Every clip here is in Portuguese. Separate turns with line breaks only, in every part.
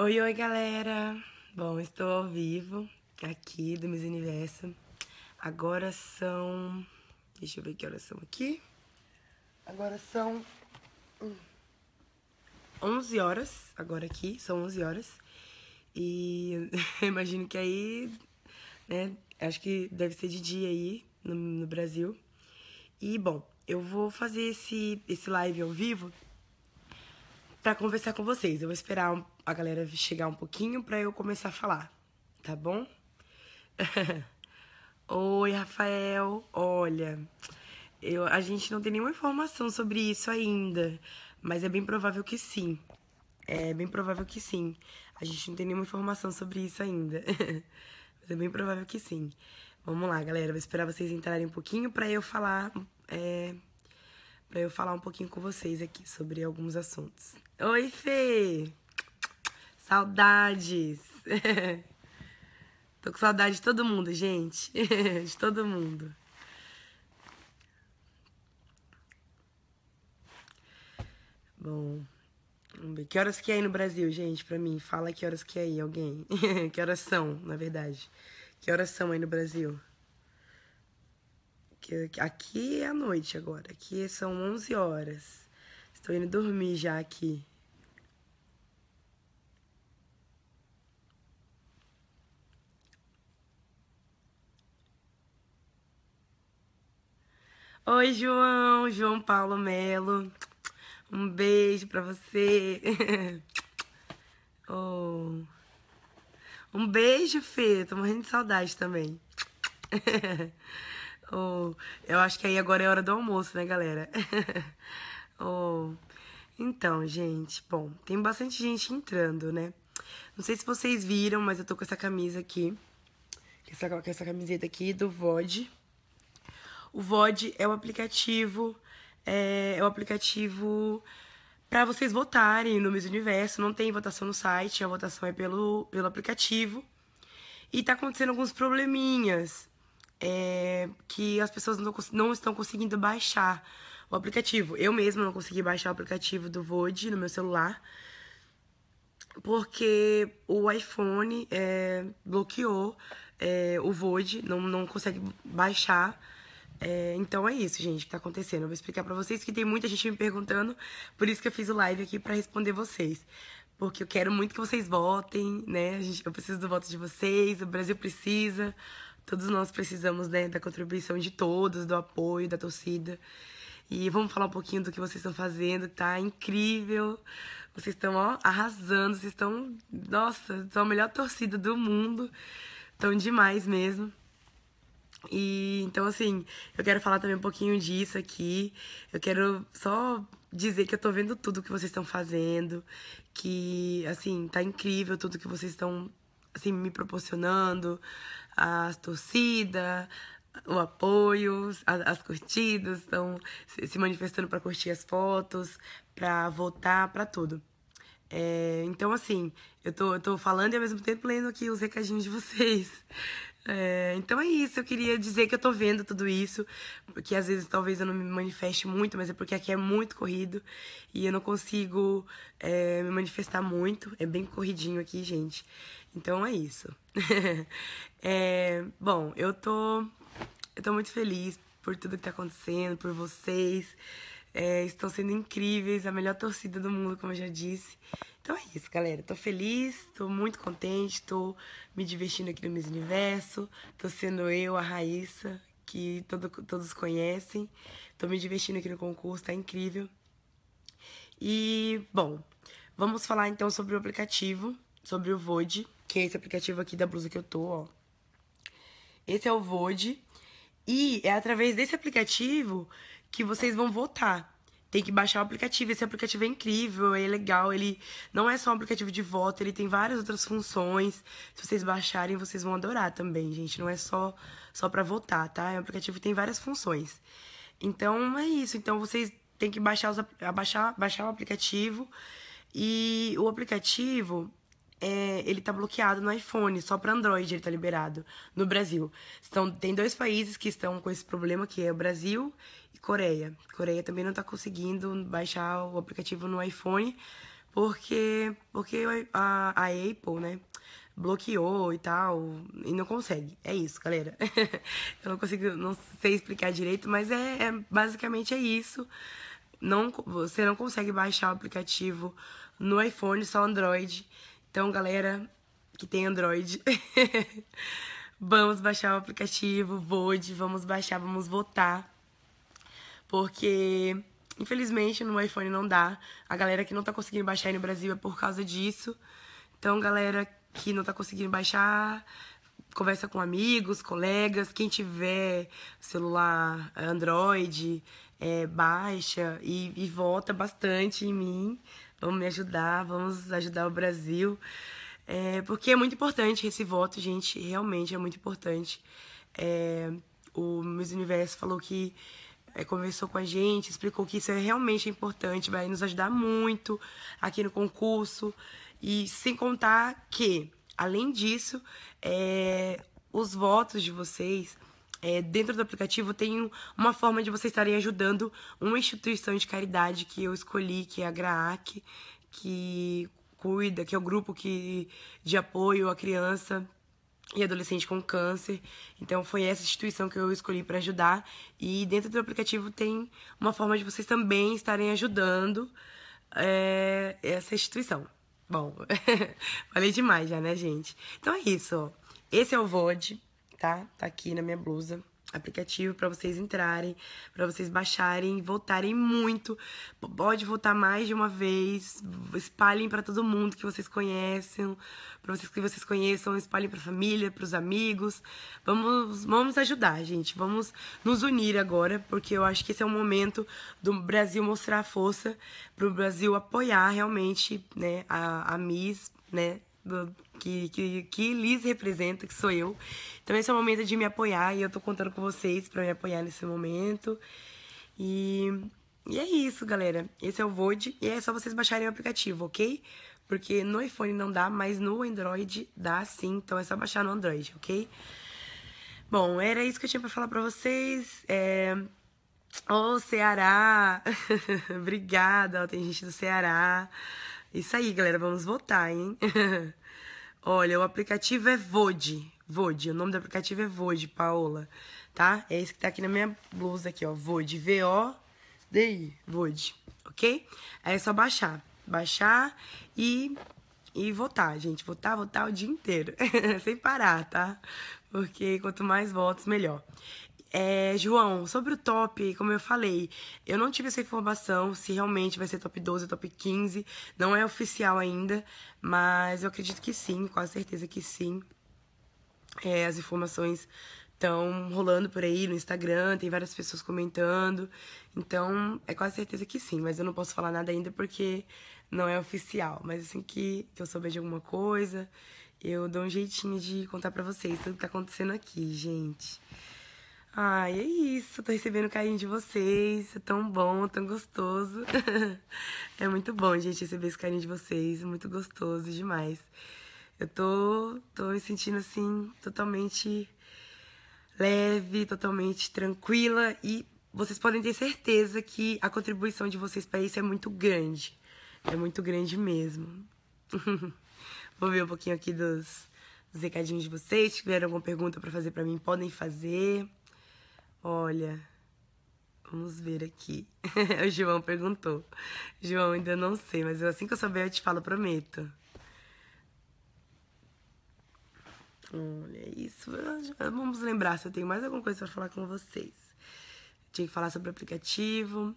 Oi, oi, galera! Bom, estou ao vivo aqui do Miss Universo. Agora são. Deixa eu ver que horas são aqui. Agora são. 11 hum, horas, agora aqui, são 11 horas. E imagino que aí, né? Acho que deve ser de dia aí no, no Brasil. E, bom, eu vou fazer esse, esse live ao vivo para conversar com vocês. Eu vou esperar a galera chegar um pouquinho para eu começar a falar, tá bom? Oi, Rafael. Olha, eu, a gente não tem nenhuma informação sobre isso ainda, mas é bem provável que sim. É bem provável que sim. A gente não tem nenhuma informação sobre isso ainda. mas é bem provável que sim. Vamos lá, galera. Vou esperar vocês entrarem um pouquinho para eu falar é, para eu falar um pouquinho com vocês aqui sobre alguns assuntos. Oi, Fê! Saudades! Tô com saudade de todo mundo, gente. de todo mundo. Bom, vamos ver. Que horas que é aí no Brasil, gente, pra mim? Fala que horas que é aí, alguém. que horas são, na verdade. Que horas são aí no Brasil? aqui é a noite agora, aqui são 11 horas. Estou indo dormir já aqui. Oi, João, João Paulo Melo. Um beijo para você. oh. Um beijo, Fê. Tô morrendo de saudade também. Oh, eu acho que aí agora é hora do almoço, né, galera? oh. Então, gente, bom, tem bastante gente entrando, né? Não sei se vocês viram, mas eu tô com essa camisa aqui. Essa, com essa camiseta aqui do VOD. O VOD é o aplicativo. É, é aplicativo para vocês votarem no Miss Universo. Não tem votação no site, a votação é pelo, pelo aplicativo. E tá acontecendo alguns probleminhas é, que as pessoas não, não estão conseguindo baixar o aplicativo. Eu mesma não consegui baixar o aplicativo do VOD no meu celular, porque o iPhone é, bloqueou é, o VOD, não, não consegue baixar. É, então é isso, gente, que tá acontecendo. Eu vou explicar para vocês que tem muita gente me perguntando, por isso que eu fiz o live aqui para responder vocês. Porque eu quero muito que vocês votem, né? eu preciso do voto de vocês, o Brasil precisa. Todos nós precisamos né, da contribuição de todos, do apoio, da torcida. E vamos falar um pouquinho do que vocês estão fazendo, tá? Incrível! Vocês estão ó, arrasando, vocês estão. Nossa, são a melhor torcida do mundo. Estão demais mesmo. E então, assim, eu quero falar também um pouquinho disso aqui. Eu quero só dizer que eu tô vendo tudo que vocês estão fazendo, que, assim, tá incrível tudo que vocês estão, assim, me proporcionando, a torcida, o apoio, as, as curtidas, estão se manifestando para curtir as fotos, para votar, para tudo. É, então, assim, eu tô, eu tô falando e ao mesmo tempo lendo aqui os recadinhos de vocês. É, então é isso, eu queria dizer que eu tô vendo tudo isso, porque às vezes talvez eu não me manifeste muito, mas é porque aqui é muito corrido e eu não consigo é, me manifestar muito, é bem corridinho aqui, gente. Então é isso. é, bom, eu tô, eu tô muito feliz por tudo que tá acontecendo, por vocês. É, estão sendo incríveis, a melhor torcida do mundo, como eu já disse. Então é isso, galera. Tô feliz, tô muito contente, tô me divertindo aqui no Miss Universo. Tô sendo eu, a Raíssa, que todo, todos conhecem. Tô me divertindo aqui no concurso, tá incrível. E, bom, vamos falar então sobre o aplicativo, sobre o VOD, que é esse aplicativo aqui da blusa que eu tô, ó. Esse é o VOD. E é através desse aplicativo que vocês vão votar. Tem que baixar o aplicativo. Esse aplicativo é incrível, é legal. Ele não é só um aplicativo de voto, ele tem várias outras funções. Se vocês baixarem, vocês vão adorar também, gente. Não é só só para votar, tá? É um aplicativo que tem várias funções. Então é isso. Então vocês têm que baixar, os, baixar, baixar o aplicativo. E o aplicativo é, ele tá bloqueado no iPhone, só para Android ele tá liberado no Brasil. Então, tem dois países que estão com esse problema, que é o Brasil e Coreia. Coreia também não tá conseguindo baixar o aplicativo no iPhone, porque, porque a, a Apple, né, bloqueou e tal, e não consegue. É isso, galera. Eu não consigo, não sei explicar direito, mas é, é basicamente é isso. Não, você não consegue baixar o aplicativo no iPhone, só Android. Então, galera que tem Android, vamos baixar o aplicativo Vode, vamos baixar, vamos votar. Porque, infelizmente, no iPhone não dá. A galera que não tá conseguindo baixar aí no Brasil é por causa disso. Então, galera que não tá conseguindo baixar, conversa com amigos, colegas, quem tiver celular Android, é, baixa e, e vota bastante em mim, Vamos me ajudar, vamos ajudar o Brasil. É, porque é muito importante esse voto, gente, realmente é muito importante. É, o Miss Universo falou que é, conversou com a gente, explicou que isso é realmente importante, vai nos ajudar muito aqui no concurso. E sem contar que, além disso, é, os votos de vocês é, dentro do aplicativo tem uma forma de vocês estarem ajudando uma instituição de caridade que eu escolhi, que é a GRAAC, que cuida, que é o grupo que, de apoio à criança e adolescente com câncer. Então foi essa instituição que eu escolhi para ajudar. E dentro do aplicativo tem uma forma de vocês também estarem ajudando é, essa instituição. Bom, falei demais já, né, gente? Então é isso. Esse é o VOD tá? Tá aqui na minha blusa aplicativo para vocês entrarem, para vocês baixarem, votarem muito. Pode votar mais de uma vez, espalhem para todo mundo que vocês conhecem, para vocês que vocês conheçam, espalhem para família, para os amigos. Vamos, vamos ajudar, gente. Vamos nos unir agora, porque eu acho que esse é o momento do Brasil mostrar a força, para o Brasil apoiar realmente, né, a, a Miss, né, do, que, que, que Liz representa, que sou eu. Então esse é o momento de me apoiar e eu tô contando com vocês para me apoiar nesse momento. E, e é isso, galera. Esse é o VOD e é só vocês baixarem o aplicativo, ok? Porque no iPhone não dá, mas no Android dá sim, então é só baixar no Android, ok? Bom, era isso que eu tinha pra falar pra vocês. É... Ô, Ceará! Obrigada, ó, tem gente do Ceará. Isso aí, galera, vamos votar, hein? Olha, o aplicativo é Vode. Vode, o nome do aplicativo é Vode, Paola, tá? É esse que tá aqui na minha blusa aqui, ó, Vode, V O D I, Vode, OK? Aí é só baixar, baixar e e votar, gente, votar, votar o dia inteiro, sem parar, tá? Porque quanto mais votos, melhor. É, João, sobre o top, como eu falei, eu não tive essa informação se realmente vai ser top 12 top 15. Não é oficial ainda, mas eu acredito que sim, quase certeza que sim. É, as informações estão rolando por aí no Instagram, tem várias pessoas comentando. Então, é quase certeza que sim, mas eu não posso falar nada ainda porque não é oficial. Mas assim que, que eu souber de alguma coisa, eu dou um jeitinho de contar pra vocês tudo que tá acontecendo aqui, gente. Ai, é isso. Tô recebendo carinho de vocês. É tão bom, tão gostoso. é muito bom, gente, receber esse carinho de vocês. Muito gostoso demais. Eu tô, tô me sentindo assim, totalmente leve, totalmente tranquila. E vocês podem ter certeza que a contribuição de vocês para isso é muito grande. É muito grande mesmo. Vou ver um pouquinho aqui dos, dos recadinhos de vocês. Se tiveram alguma pergunta para fazer para mim, podem fazer. Olha, vamos ver aqui. o João perguntou. João, ainda não sei, mas assim que eu souber eu te falo, prometo. Olha isso. Vamos lembrar se eu tenho mais alguma coisa para falar com vocês. tinha que falar sobre o aplicativo.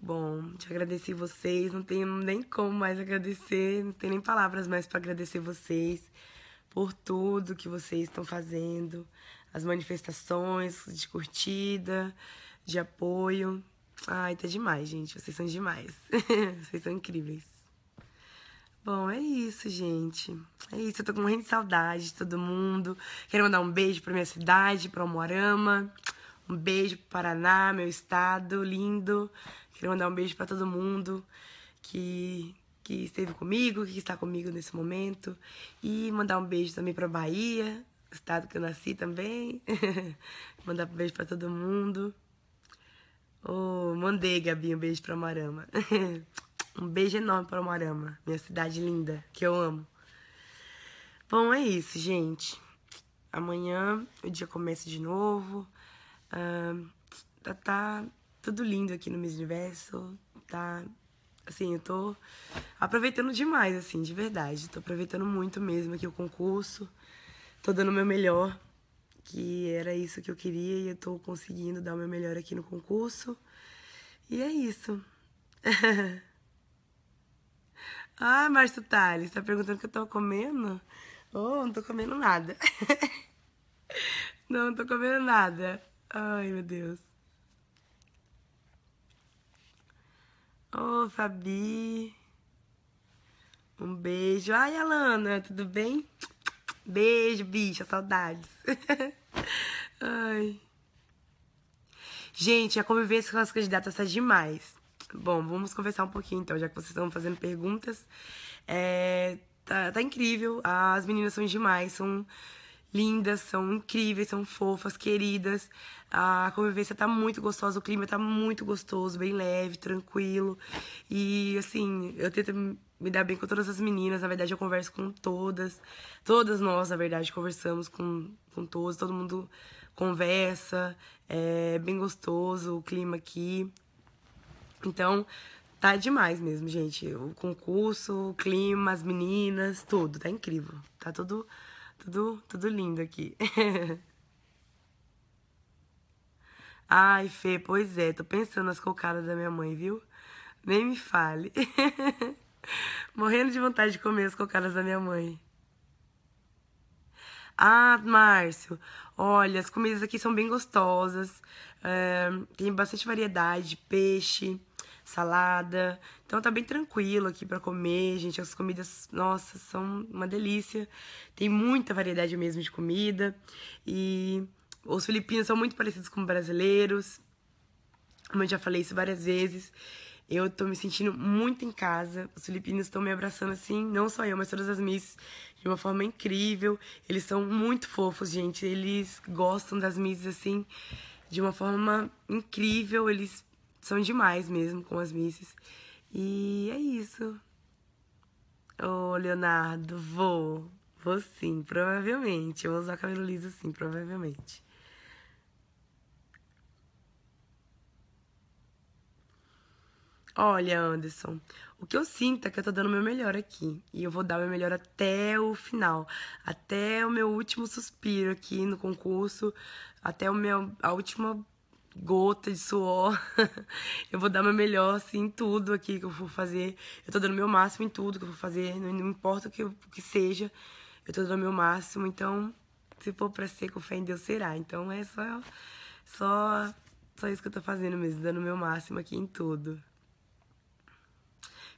Bom, te agradeci vocês. Não tenho nem como mais agradecer. Não tenho nem palavras mais para agradecer vocês por tudo que vocês estão fazendo as manifestações de curtida, de apoio. Ai, tá demais, gente. Vocês são demais. Vocês são incríveis. Bom, é isso, gente. É isso. Eu tô com morrendo de saudade de todo mundo. Quero mandar um beijo pra minha cidade, pra Almorama. Um beijo pro Paraná, meu estado lindo. Quero mandar um beijo para todo mundo que, que esteve comigo, que está comigo nesse momento. E mandar um beijo também pra Bahia, estado que eu nasci também. Mandar um beijo para todo mundo. Oh, mandei, Gabi, um beijo para Marama. um beijo enorme para Marama, minha cidade linda, que eu amo. Bom, é isso, gente. Amanhã o dia começa de novo. tá, tá tudo lindo aqui no Miss Universo. Tá assim, eu tô aproveitando demais, assim, de verdade. Tô aproveitando muito mesmo aqui o concurso tô dando o meu melhor, que era isso que eu queria e eu tô conseguindo dar o meu melhor aqui no concurso. E é isso. ah, Márcio Thales, tá perguntando o que eu tô comendo? Oh, não tô comendo nada. não, não tô comendo nada. Ai, meu Deus. Ô, oh, Fabi. Um beijo. Ai, Alana, tudo bem? Beijo, bicha, saudades. Ai. Gente, a convivência com as candidatas é demais. Bom, vamos conversar um pouquinho então, já que vocês estão fazendo perguntas. É, tá, tá incrível, as meninas são demais, são lindas, são incríveis, são fofas, queridas. A convivência tá muito gostosa, o clima tá muito gostoso, bem leve, tranquilo. E assim, eu tento me dar bem com todas as meninas. Na verdade, eu converso com todas. Todas nós, na verdade, conversamos com, com todos. Todo mundo conversa. É bem gostoso o clima aqui. Então, tá demais mesmo, gente. O concurso, o clima, as meninas, tudo. Tá incrível. Tá tudo, tudo, tudo lindo aqui. Ai, Fê, pois é. Tô pensando nas cocadas da minha mãe, viu? Nem me fale. Morrendo de vontade de comer as cocadas da minha mãe. Ah, Márcio, olha, as comidas aqui são bem gostosas. É, tem bastante variedade, peixe, salada. Então tá bem tranquilo aqui para comer, gente. As comidas, nossa, são uma delícia. Tem muita variedade mesmo de comida. E os filipinos são muito parecidos com brasileiros. Como eu já falei isso várias vezes. Eu tô me sentindo muito em casa. Os filipinos estão me abraçando assim, não só eu, mas todas as misses de uma forma incrível. Eles são muito fofos, gente. Eles gostam das misses assim, de uma forma incrível. Eles são demais mesmo com as Misses. E é isso. Ô, oh, Leonardo, vou. Vou sim, provavelmente. Eu vou usar cabelo liso sim, provavelmente. Olha, Anderson, o que eu sinto é que eu tô dando o meu melhor aqui. E eu vou dar o meu melhor até o final. Até o meu último suspiro aqui no concurso. Até o meu, a última gota de suor. eu vou dar meu melhor, assim, em tudo aqui que eu for fazer. Eu tô dando meu máximo em tudo que eu for fazer, não, não importa o que, o que seja. Eu tô dando meu máximo, então, se for pra ser, com fé em Deus será. Então é só, só, só isso que eu tô fazendo mesmo, dando meu máximo aqui em tudo.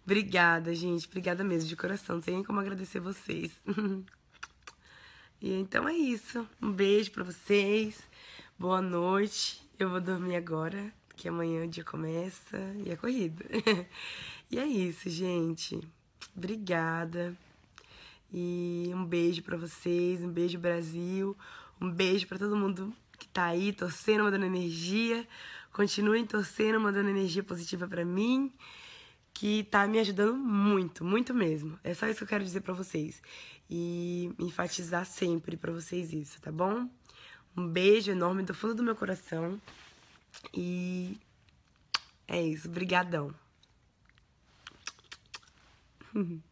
Obrigada, gente. Obrigada mesmo, de coração. Não sei nem como agradecer vocês. e então é isso. Um beijo para vocês. Boa noite. Eu vou dormir agora, que amanhã o dia começa e é corrida. e é isso, gente. Obrigada. E um beijo para vocês, um beijo Brasil, um beijo para todo mundo que tá aí torcendo, mandando energia. Continuem torcendo, mandando energia positiva para mim que tá me ajudando muito, muito mesmo. É só isso que eu quero dizer para vocês e enfatizar sempre para vocês isso, tá bom? Um beijo enorme do fundo do meu coração e é isso, brigadão.